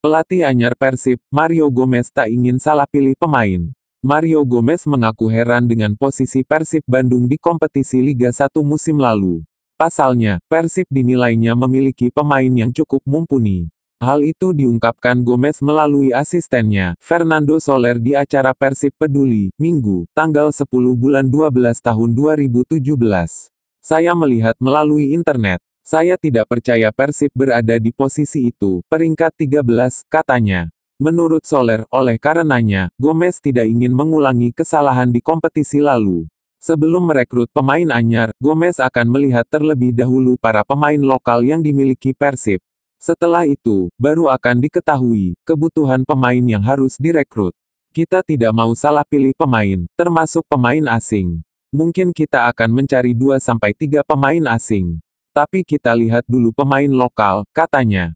Pelatih anyar Persib, Mario Gomez tak ingin salah pilih pemain. Mario Gomez mengaku heran dengan posisi Persib Bandung di kompetisi Liga 1 musim lalu. Pasalnya, Persib dinilainya memiliki pemain yang cukup mumpuni. Hal itu diungkapkan Gomez melalui asistennya, Fernando Soler di acara Persib Peduli, Minggu, tanggal 10 bulan 12 tahun 2017. Saya melihat melalui internet, saya tidak percaya Persib berada di posisi itu, peringkat 13, katanya. Menurut Soler, oleh karenanya, Gomez tidak ingin mengulangi kesalahan di kompetisi lalu. Sebelum merekrut pemain anyar, Gomez akan melihat terlebih dahulu para pemain lokal yang dimiliki Persib. Setelah itu, baru akan diketahui kebutuhan pemain yang harus direkrut. Kita tidak mau salah pilih pemain, termasuk pemain asing. Mungkin kita akan mencari 2-3 pemain asing. Tapi kita lihat dulu pemain lokal, katanya.